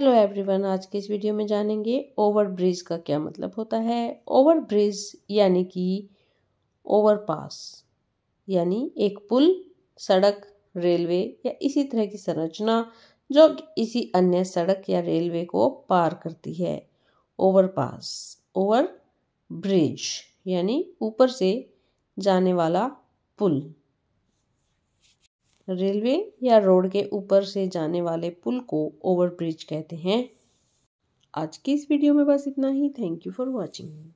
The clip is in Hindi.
हेलो एवरीवन आज के इस वीडियो में जानेंगे ओवर ब्रिज का क्या मतलब होता है ओवर ब्रिज यानी कि ओवर पास यानी एक पुल सड़क रेलवे या इसी तरह की संरचना जो इसी अन्य सड़क या रेलवे को पार करती है ओवर पास ओवर ब्रिज यानी ऊपर से जाने वाला पुल रेलवे या रोड के ऊपर से जाने वाले पुल को ओवरब्रिज कहते हैं आज की इस वीडियो में बस इतना ही थैंक यू फॉर वॉचिंग